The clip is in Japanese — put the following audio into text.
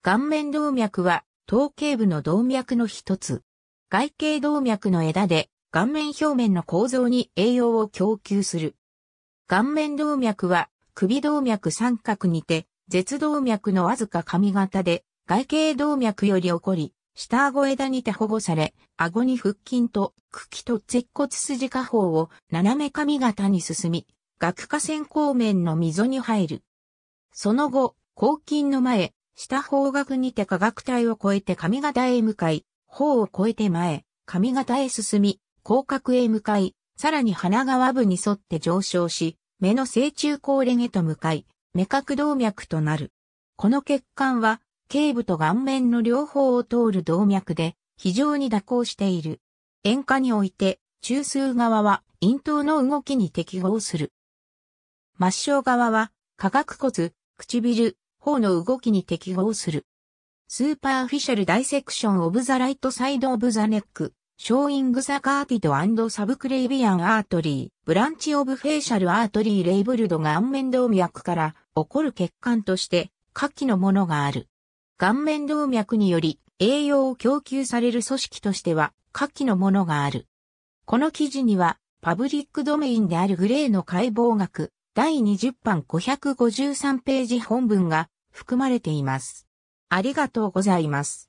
顔面動脈は頭頸部の動脈の一つ。外形動脈の枝で顔面表面の構造に栄養を供給する。顔面動脈は首動脈三角にて、舌動脈のわずか髪型で外形動脈より起こり、下顎枝にて保護され、顎に腹筋と茎と舌骨筋下方を斜め髪型に進み、顎下線後面の溝に入る。その後、後筋の前、下方角にて科学体を越えて上方へ向かい、方を越えて前、上方へ進み、広角へ向かい、さらに鼻側部に沿って上昇し、目の正中高レゲと向かい、目角動脈となる。この血管は、頸部と顔面の両方を通る動脈で、非常に蛇行している。塩化において、中枢側は咽頭の動きに適合する。末梢側は、化学骨、唇、方の動きに適合する。スーパーフィシャルダイセクションオブザライトサイドオブザネック、ショーイングザカーティドサブクレイビアンアートリー、ブランチオブフェイシャルアートリーレイブルド顔面動脈から起こる血管として下記のものがある。顔面動脈により栄養を供給される組織としては下記のものがある。この記事にはパブリックドメインであるグレーの解剖学第20版553ページ本文が含まれています。ありがとうございます。